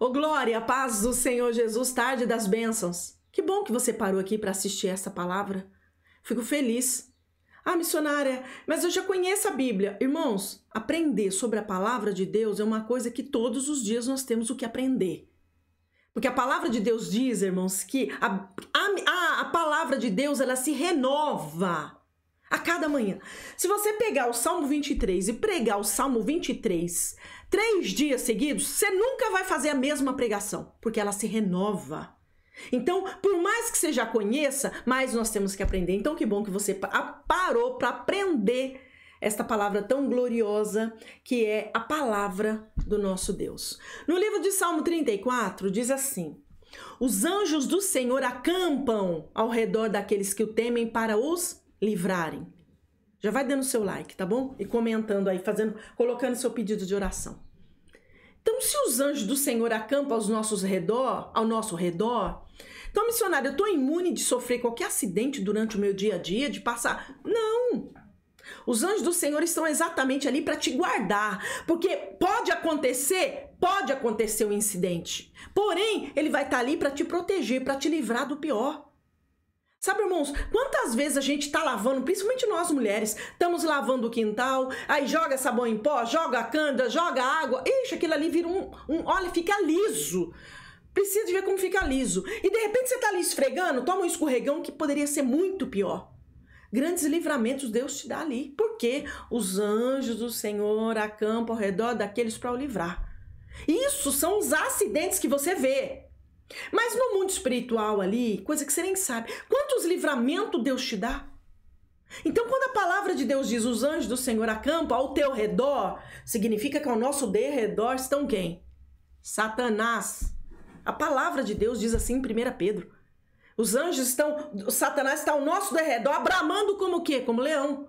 Ô oh, glória, paz do Senhor Jesus, tarde das bênçãos. Que bom que você parou aqui para assistir essa palavra. Fico feliz. Ah, missionária, mas eu já conheço a Bíblia. Irmãos, aprender sobre a palavra de Deus é uma coisa que todos os dias nós temos o que aprender. Porque a palavra de Deus diz, irmãos, que a, a, a, a palavra de Deus ela se renova a cada manhã. Se você pegar o Salmo 23 e pregar o Salmo 23 três dias seguidos, você nunca vai fazer a mesma pregação, porque ela se renova. Então, por mais que você já conheça, mais nós temos que aprender. Então, que bom que você parou para aprender esta palavra tão gloriosa que é a palavra do nosso Deus. No livro de Salmo 34 diz assim: Os anjos do Senhor acampam ao redor daqueles que o temem para os livrarem. Já vai dando seu like, tá bom? E comentando aí, fazendo, colocando seu pedido de oração. Então, se os anjos do Senhor acampam aos nossos redor, ao nosso redor, então, missionário, eu estou imune de sofrer qualquer acidente durante o meu dia a dia, de passar. Não! Os anjos do Senhor estão exatamente ali para te guardar, porque pode acontecer, pode acontecer um incidente. Porém, ele vai estar tá ali para te proteger, para te livrar do pior. Sabe, irmãos, quantas vezes a gente tá lavando, principalmente nós mulheres, estamos lavando o quintal, aí joga sabão em pó, joga canda, joga água, ixi, aquilo ali vira um, um olha, fica liso. Precisa de ver como fica liso. E de repente você tá ali esfregando, toma um escorregão que poderia ser muito pior. Grandes livramentos Deus te dá ali, porque os anjos do Senhor acampam ao redor daqueles para o livrar. Isso são os acidentes que você vê. Mas no mundo espiritual ali, coisa que você nem sabe, quantos livramentos Deus te dá? Então, quando a palavra de Deus diz os anjos do Senhor acampam ao teu redor, significa que ao nosso derredor estão quem? Satanás. A palavra de Deus diz assim em 1 Pedro. Os anjos estão, Satanás está ao nosso derredor, abramando como o quê? Como leão.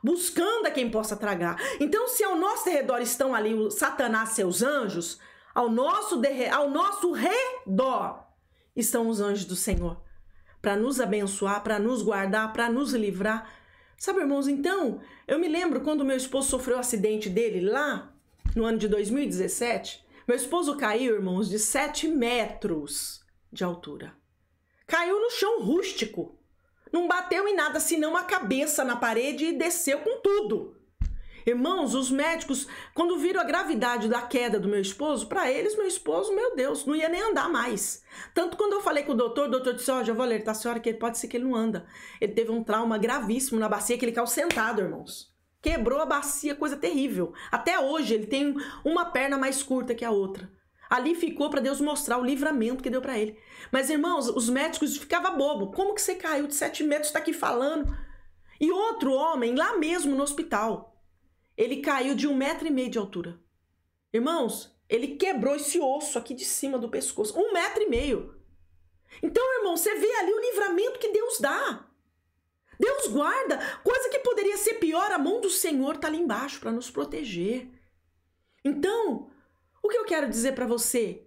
Buscando a quem possa tragar. Então, se ao nosso derredor estão ali o Satanás, e seus anjos, ao nosso, de, ao nosso redor estão os anjos do Senhor para nos abençoar, para nos guardar, para nos livrar. Sabe, irmãos, então, eu me lembro quando meu esposo sofreu o acidente dele lá no ano de 2017. Meu esposo caiu, irmãos, de 7 metros de altura. Caiu no chão rústico. Não bateu em nada, senão a cabeça na parede e desceu com tudo. Irmãos, os médicos, quando viram a gravidade da queda do meu esposo, para eles, meu esposo, meu Deus, não ia nem andar mais. Tanto quando eu falei com o doutor, o doutor disse: Ó, oh, já vou alertar a senhora que pode ser que ele não anda. Ele teve um trauma gravíssimo na bacia que ele caiu sentado, irmãos. Quebrou a bacia, coisa terrível. Até hoje ele tem uma perna mais curta que a outra. Ali ficou para Deus mostrar o livramento que deu para ele. Mas, irmãos, os médicos ficavam bobo. Como que você caiu de sete metros, está aqui falando? E outro homem, lá mesmo no hospital, ele caiu de um metro e meio de altura. Irmãos, ele quebrou esse osso aqui de cima do pescoço. Um metro e meio. Então, irmão, você vê ali o livramento que Deus dá. Deus guarda. Coisa que poderia ser pior, a mão do Senhor está ali embaixo para nos proteger. Então, o que eu quero dizer para você?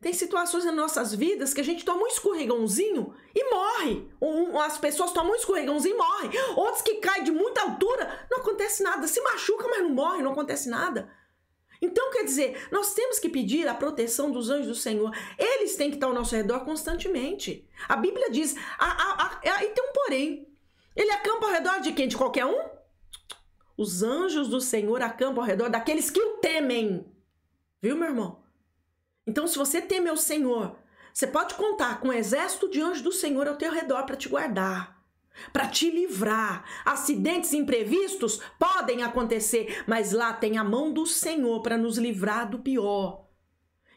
Tem situações nas nossas vidas que a gente toma um escorregãozinho e morre. Um, as pessoas tomam um escorregãozinho e morrem. Outros que caem de muita altura acontece nada. Se machuca, mas não morre, não acontece nada. Então, quer dizer, nós temos que pedir a proteção dos anjos do Senhor. Eles têm que estar ao nosso redor constantemente. A Bíblia diz, a, a, a, é, e tem um porém. Ele acampa ao redor de quem? De qualquer um? Os anjos do Senhor acampam ao redor daqueles que o temem. Viu, meu irmão? Então, se você teme ao Senhor, você pode contar com um exército de anjos do Senhor ao teu redor para te guardar para te livrar. Acidentes imprevistos podem acontecer, mas lá tem a mão do Senhor para nos livrar do pior.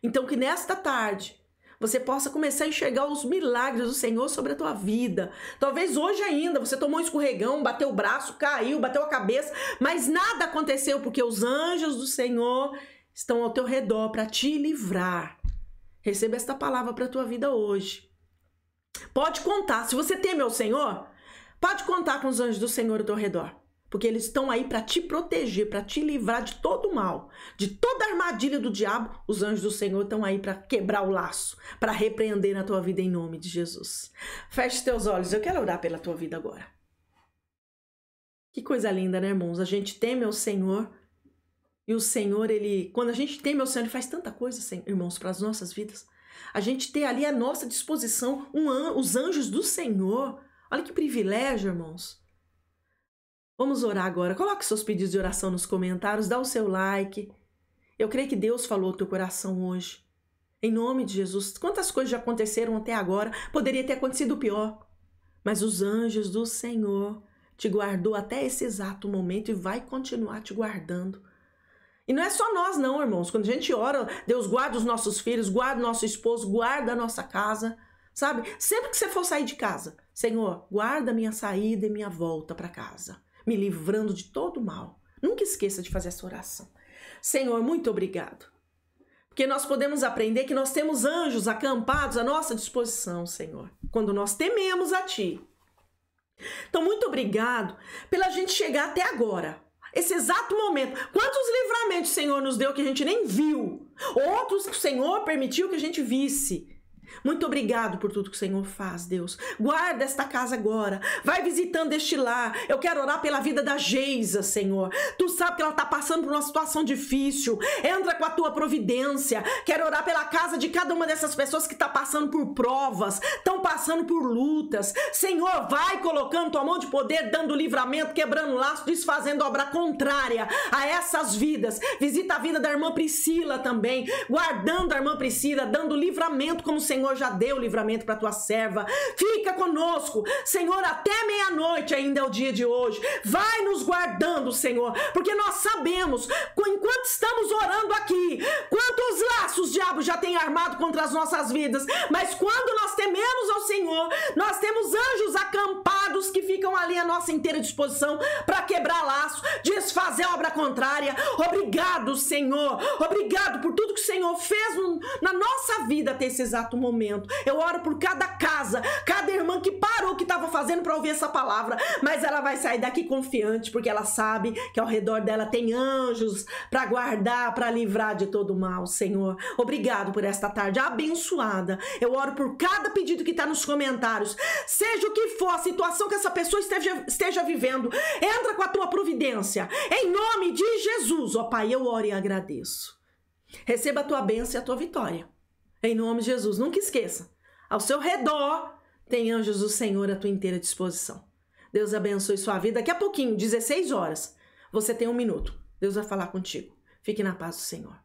Então, que nesta tarde você possa começar a enxergar os milagres do Senhor sobre a tua vida. Talvez hoje ainda você tomou um escorregão, bateu o braço, caiu, bateu a cabeça, mas nada aconteceu porque os anjos do Senhor estão ao teu redor para te livrar. Receba esta palavra para a tua vida hoje. Pode contar, se você teme ao Senhor, Pode contar com os anjos do Senhor ao teu redor, porque eles estão aí para te proteger, para te livrar de todo o mal, de toda a armadilha do diabo. Os anjos do Senhor estão aí para quebrar o laço, para repreender na tua vida em nome de Jesus. Feche teus olhos, eu quero orar pela tua vida agora. Que coisa linda, né, irmãos? A gente teme ao Senhor e o Senhor, ele, quando a gente teme ao Senhor, ele faz tanta coisa, irmãos, para as nossas vidas. A gente tem ali à nossa disposição um an, os anjos do Senhor Olha que privilégio, irmãos. Vamos orar agora. Coloque seus pedidos de oração nos comentários, dá o seu like. Eu creio que Deus falou ao teu coração hoje. Em nome de Jesus. Quantas coisas já aconteceram até agora? Poderia ter acontecido pior. Mas os anjos do Senhor te guardou até esse exato momento e vai continuar te guardando. E não é só nós, não, irmãos. Quando a gente ora, Deus guarda os nossos filhos, guarda nosso esposo, guarda a nossa casa sabe? Sempre que você for sair de casa, Senhor, guarda minha saída e minha volta para casa, me livrando de todo mal. Nunca esqueça de fazer essa oração. Senhor, muito obrigado. Porque nós podemos aprender que nós temos anjos acampados à nossa disposição, Senhor, quando nós tememos a Ti. Então, muito obrigado pela gente chegar até agora, esse exato momento. Quantos livramentos o Senhor nos deu que a gente nem viu? Outros que o Senhor permitiu que a gente visse. Muito obrigado por tudo que o Senhor faz, Deus. Guarda esta casa agora. Vai visitando este lar. Eu quero orar pela vida da Geisa, Senhor. Tu sabe que ela está passando por uma situação difícil. Entra com a tua providência. Quero orar pela casa de cada uma dessas pessoas que está passando por provas, estão passando por lutas. Senhor, vai colocando tua mão de poder, dando livramento, quebrando laço, desfazendo obra contrária a essas vidas. Visita a vida da irmã Priscila também, guardando a irmã Priscila, dando livramento como o Senhor Senhor já deu livramento para tua serva. Fica conosco, Senhor, até meia-noite ainda é o dia de hoje. Vai nos guardando, Senhor, porque nós sabemos, enquanto estamos orando aqui, quantos laços o diabo já tem armado contra as nossas vidas, mas quando nós tememos ao Senhor, nós temos anjos acampados que ficam ali à nossa inteira disposição para quebrar laço, desfazer obra contrária. Obrigado, Senhor. Obrigado por tudo que o Senhor fez na nossa vida até esse exato momento. Eu oro por cada casa, cada irmã que parou o que estava fazendo para ouvir essa palavra, mas ela vai sair daqui confiante, porque ela sabe que ao redor dela tem anjos para guardar, para livrar de todo mal, Senhor. Obrigado por esta tarde abençoada. Eu oro por cada pedido que está nos comentários. Seja o que for a situação que essa pessoa esteja, esteja vivendo, entra com a tua providência. Em nome de Jesus, ó Pai, eu oro e agradeço. Receba a tua bênção e a tua vitória. Em nome de Jesus. Nunca esqueça. Ao seu redor tem anjos do Senhor à tua inteira disposição. Deus abençoe sua vida. Daqui a pouquinho, 16 horas, você tem um minuto. Deus vai falar contigo. Fique na paz do Senhor.